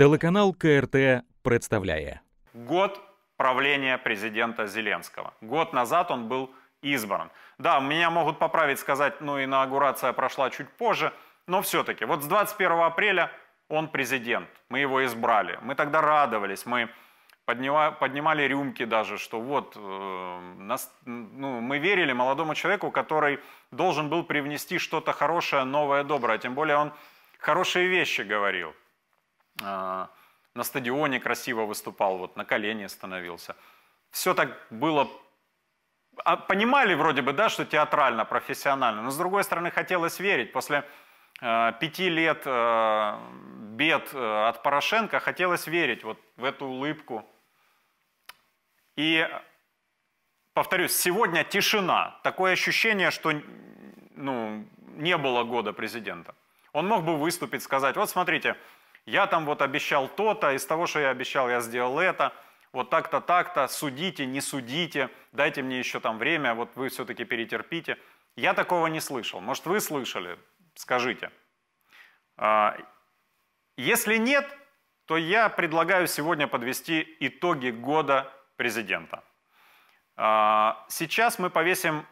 Телеканал КРТ представляет. год правления президента Зеленского. Год назад он был избран. Да, меня могут поправить, сказать, ну инаугурация прошла чуть позже, но все-таки вот с 21 апреля он президент, мы его избрали. Мы тогда радовались, мы поднимали рюмки даже, что вот э, нас, ну, мы верили молодому человеку, который должен был привнести что-то хорошее, новое, доброе. Тем более он хорошие вещи говорил. А, на стадионе красиво выступал, вот на колени становился. Все так было а, понимали вроде бы, да, что театрально, профессионально, но с другой стороны хотелось верить. После э, пяти лет э, бед э, от Порошенко хотелось верить вот в эту улыбку. И, повторюсь, сегодня тишина. Такое ощущение, что ну, не было года президента. Он мог бы выступить, сказать, вот смотрите, я там вот обещал то-то, из того, что я обещал, я сделал это. Вот так-то, так-то, судите, не судите, дайте мне еще там время, вот вы все-таки перетерпите. Я такого не слышал. Может, вы слышали? Скажите. А, если нет, то я предлагаю сегодня подвести итоги года президента. А, сейчас мы повесим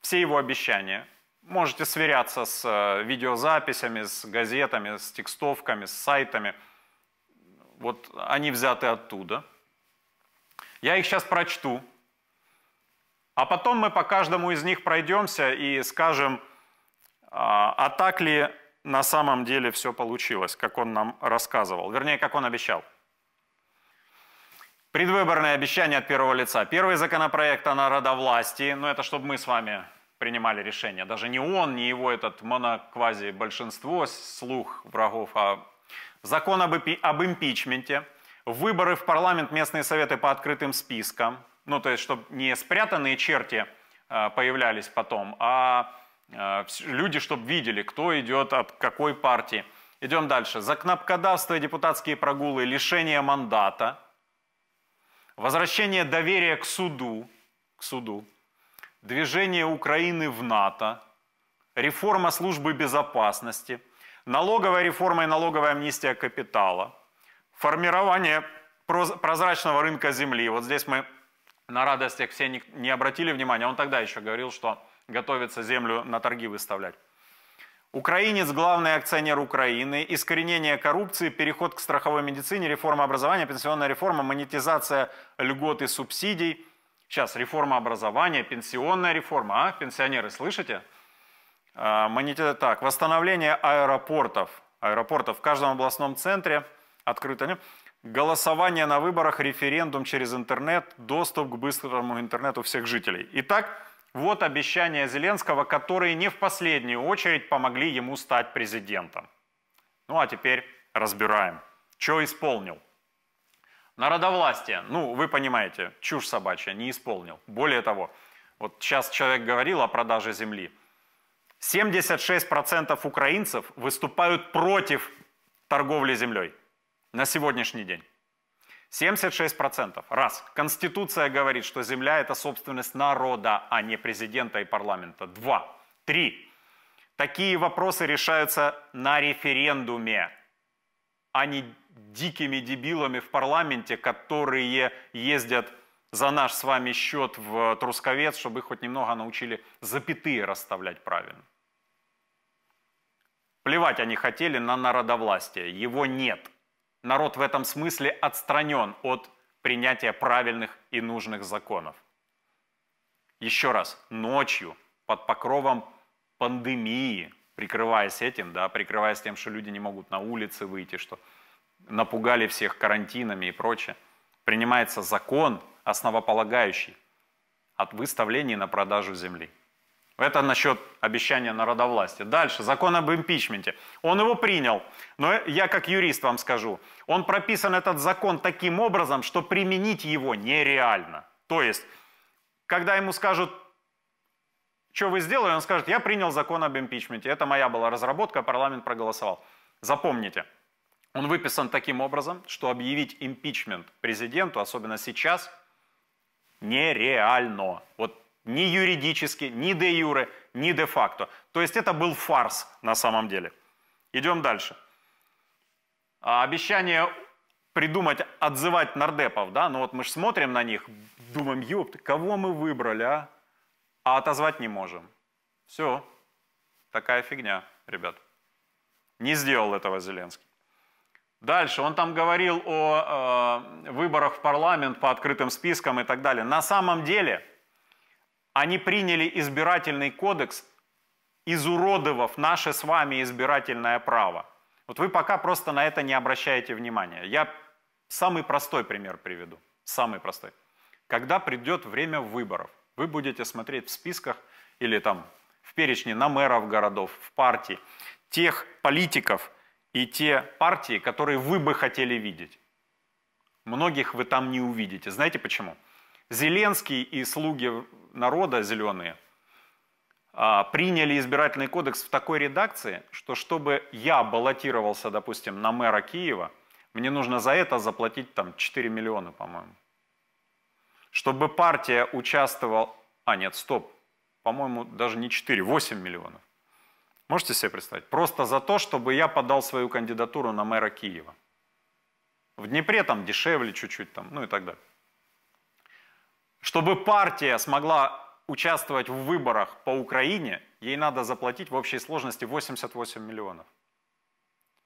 все его обещания, Можете сверяться с э, видеозаписями, с газетами, с текстовками, с сайтами. Вот они взяты оттуда. Я их сейчас прочту. А потом мы по каждому из них пройдемся и скажем, а, а так ли на самом деле все получилось, как он нам рассказывал, вернее, как он обещал. Предвыборное обещание от первого лица. Первый законопроект о народовластии, ну это чтобы мы с вами принимали решения. Даже не он, не его этот моноквази-большинство, слух врагов, а закон об, об импичменте, выборы в парламент, местные советы по открытым спискам, ну то есть, чтобы не спрятанные черти э, появлялись потом, а э, люди, чтобы видели, кто идет от какой партии. Идем дальше. За кнопкодавство и депутатские прогулы, лишение мандата, возвращение доверия к суду, к суду, движение Украины в НАТО, реформа службы безопасности, налоговая реформа и налоговая амнистия капитала, формирование прозрачного рынка земли. Вот здесь мы на радостях все не, не обратили внимания. Он тогда еще говорил, что готовится землю на торги выставлять. Украинец – главный акционер Украины, искоренение коррупции, переход к страховой медицине, реформа образования, пенсионная реформа, монетизация льгот и субсидий – Сейчас реформа образования, пенсионная реформа, а? Пенсионеры, слышите? А, Монетизация. Так, восстановление аэропортов. Аэропортов в каждом областном центре открыто. Голосование на выборах, референдум через интернет, доступ к быстрому интернету всех жителей. Итак, вот обещания Зеленского, которые не в последнюю очередь помогли ему стать президентом. Ну а теперь разбираем, что исполнил. Народовластие, ну, вы понимаете, чушь собачья, не исполнил. Более того, вот сейчас человек говорил о продаже земли. 76% украинцев выступают против торговли землей на сегодняшний день. 76%. Раз. Конституция говорит, что земля – это собственность народа, а не президента и парламента. Два. Три. Такие вопросы решаются на референдуме а не дикими дебилами в парламенте, которые ездят за наш с вами счет в Трусковец, чтобы их хоть немного научили запятые расставлять правильно. Плевать они хотели на народовластие, его нет. Народ в этом смысле отстранен от принятия правильных и нужных законов. Еще раз, ночью, под покровом пандемии, прикрываясь этим, да, прикрываясь тем, что люди не могут на улице выйти, что напугали всех карантинами и прочее, принимается закон, основополагающий от выставления на продажу земли. Это насчет обещания народовластия. Дальше, закон об импичменте. Он его принял, но я как юрист вам скажу, он прописан, этот закон, таким образом, что применить его нереально. То есть, когда ему скажут, что вы сделали? Он скажет, я принял закон об импичменте. Это моя была разработка, парламент проголосовал. Запомните, он выписан таким образом, что объявить импичмент президенту, особенно сейчас, нереально. Вот ни юридически, ни де юре, ни де факто. То есть это был фарс на самом деле. Идем дальше. А, обещание придумать, отзывать нардепов, да, ну вот мы же смотрим на них, думаем, ёпт, кого мы выбрали, а? а отозвать не можем. Все, такая фигня, ребят. Не сделал этого Зеленский. Дальше, он там говорил о э, выборах в парламент по открытым спискам и так далее. На самом деле, они приняли избирательный кодекс, изуродовав наше с вами избирательное право. Вот вы пока просто на это не обращаете внимания. Я самый простой пример приведу. Самый простой. Когда придет время выборов – вы будете смотреть в списках или там в перечне на мэров городов, в партии, тех политиков и те партии, которые вы бы хотели видеть. Многих вы там не увидите. Знаете почему? Зеленский и слуги народа зеленые а, приняли избирательный кодекс в такой редакции, что чтобы я баллотировался, допустим, на мэра Киева, мне нужно за это заплатить там 4 миллиона, по-моему. Чтобы партия участвовала... А, нет, стоп. По-моему, даже не 4, 8 миллионов. Можете себе представить? Просто за то, чтобы я подал свою кандидатуру на мэра Киева. В Днепре там дешевле чуть-чуть, там, ну и так далее. Чтобы партия смогла участвовать в выборах по Украине, ей надо заплатить в общей сложности 88 миллионов.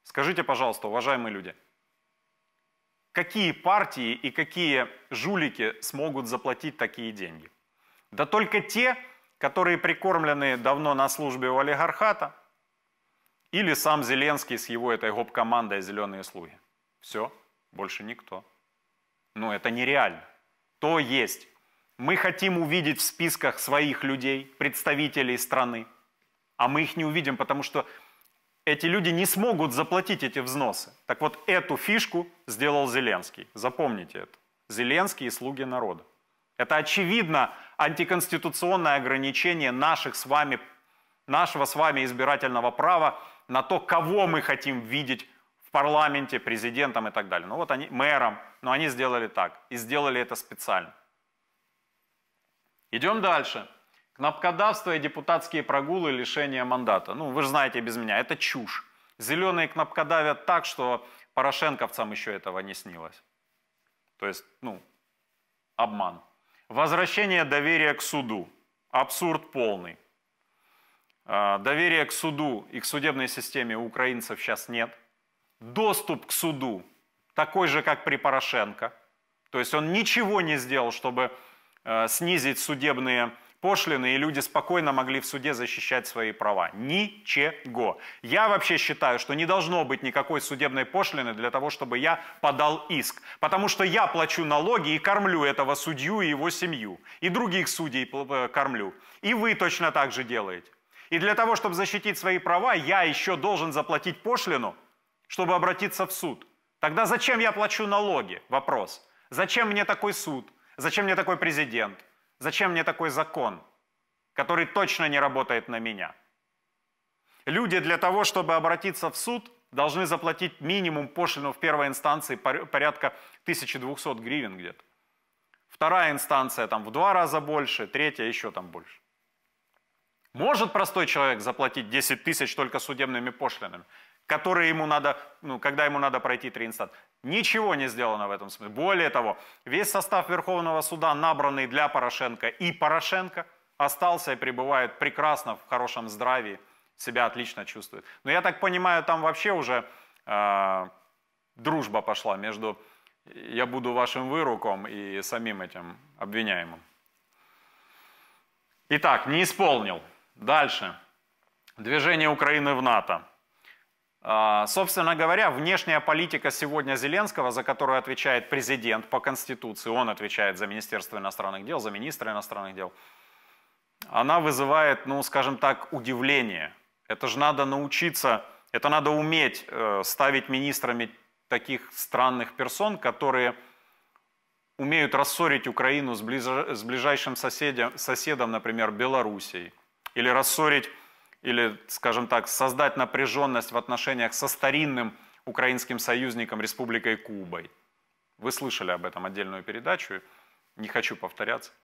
Скажите, пожалуйста, уважаемые люди, какие партии и какие жулики смогут заплатить такие деньги? Да только те, которые прикормлены давно на службе у олигархата, или сам Зеленский с его этой гоп-командой «Зеленые слуги». Все, больше никто. Но ну, это нереально. То есть, мы хотим увидеть в списках своих людей, представителей страны, а мы их не увидим, потому что эти люди не смогут заплатить эти взносы. Так вот, эту фишку сделал Зеленский. Запомните это. Зеленский и слуги народа. Это очевидно антиконституционное ограничение наших с вами, нашего с вами избирательного права на то, кого мы хотим видеть в парламенте, президентом и так далее. Ну вот они, мэром, но они сделали так. И сделали это специально. Идем дальше. Кнопкодавство и депутатские прогулы лишения мандата. Ну, вы же знаете без меня, это чушь. Зеленые кнопкодавят так, что порошенковцам еще этого не снилось. То есть, ну, обман. Возвращение доверия к суду. Абсурд полный. А, доверия к суду и к судебной системе у украинцев сейчас нет. Доступ к суду такой же, как при Порошенко. То есть он ничего не сделал, чтобы э, снизить судебные пошлины, и люди спокойно могли в суде защищать свои права. Ничего. Я вообще считаю, что не должно быть никакой судебной пошлины для того, чтобы я подал иск. Потому что я плачу налоги и кормлю этого судью и его семью. И других судей кормлю. И вы точно так же делаете. И для того, чтобы защитить свои права, я еще должен заплатить пошлину, чтобы обратиться в суд. Тогда зачем я плачу налоги? Вопрос. Зачем мне такой суд? Зачем мне такой президент? Зачем мне такой закон, который точно не работает на меня? Люди для того, чтобы обратиться в суд, должны заплатить минимум пошлину в первой инстанции порядка 1200 гривен где-то. Вторая инстанция там в два раза больше, третья еще там больше. Может простой человек заплатить 10 тысяч только судебными пошлинами? которые ему надо, ну, когда ему надо пройти три инстанции. Ничего не сделано в этом смысле. Более того, весь состав Верховного суда, набранный для Порошенко и Порошенко, остался и пребывает прекрасно в хорошем здравии, себя отлично чувствует. Но я так понимаю, там вообще уже э, дружба пошла между «я буду вашим выруком» и самим этим обвиняемым. Итак, не исполнил. Дальше. Движение Украины в НАТО. А, собственно говоря, внешняя политика сегодня Зеленского, за которую отвечает президент по Конституции, он отвечает за Министерство иностранных дел, за министра иностранных дел, она вызывает, ну, скажем так, удивление. Это же надо научиться, это надо уметь э, ставить министрами таких странных персон, которые умеют рассорить Украину с, ближ... с ближайшим соседям, соседом, например, Белоруссией, или рассорить или, скажем так, создать напряженность в отношениях со старинным украинским союзником Республикой Кубой. Вы слышали об этом отдельную передачу, не хочу повторяться.